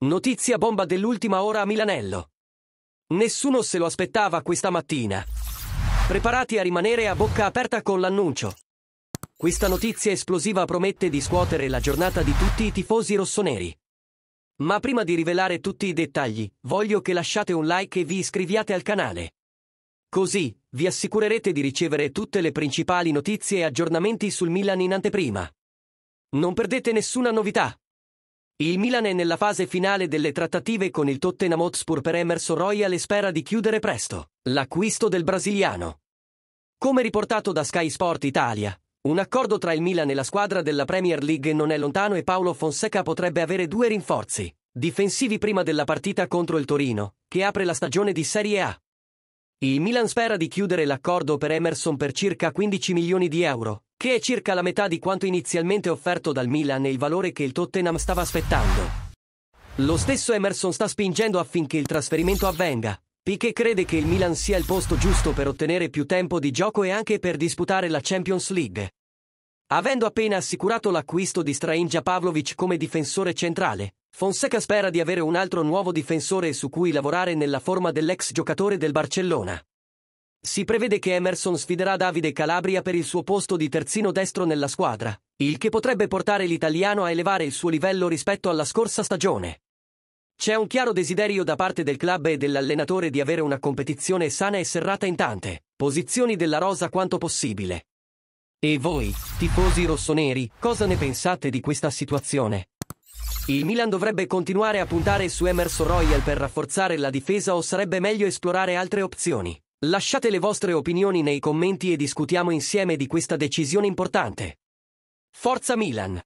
Notizia bomba dell'ultima ora a Milanello. Nessuno se lo aspettava questa mattina. Preparati a rimanere a bocca aperta con l'annuncio. Questa notizia esplosiva promette di scuotere la giornata di tutti i tifosi rossoneri. Ma prima di rivelare tutti i dettagli, voglio che lasciate un like e vi iscriviate al canale. Così, vi assicurerete di ricevere tutte le principali notizie e aggiornamenti sul Milan in anteprima. Non perdete nessuna novità. Il Milan è nella fase finale delle trattative con il Tottenham Hotspur per Emerson Royal e spera di chiudere presto l'acquisto del brasiliano. Come riportato da Sky Sport Italia, un accordo tra il Milan e la squadra della Premier League non è lontano e Paolo Fonseca potrebbe avere due rinforzi difensivi prima della partita contro il Torino, che apre la stagione di Serie A. Il Milan spera di chiudere l'accordo per Emerson per circa 15 milioni di euro, che è circa la metà di quanto inizialmente offerto dal Milan e il valore che il Tottenham stava aspettando. Lo stesso Emerson sta spingendo affinché il trasferimento avvenga. Piquet crede che il Milan sia il posto giusto per ottenere più tempo di gioco e anche per disputare la Champions League. Avendo appena assicurato l'acquisto di Strainja Pavlovic come difensore centrale, Fonseca spera di avere un altro nuovo difensore su cui lavorare nella forma dell'ex giocatore del Barcellona. Si prevede che Emerson sfiderà Davide Calabria per il suo posto di terzino destro nella squadra, il che potrebbe portare l'italiano a elevare il suo livello rispetto alla scorsa stagione. C'è un chiaro desiderio da parte del club e dell'allenatore di avere una competizione sana e serrata in tante posizioni della rosa quanto possibile. E voi, tifosi rossoneri, cosa ne pensate di questa situazione? Il Milan dovrebbe continuare a puntare su Emerson Royal per rafforzare la difesa o sarebbe meglio esplorare altre opzioni? Lasciate le vostre opinioni nei commenti e discutiamo insieme di questa decisione importante. Forza Milan!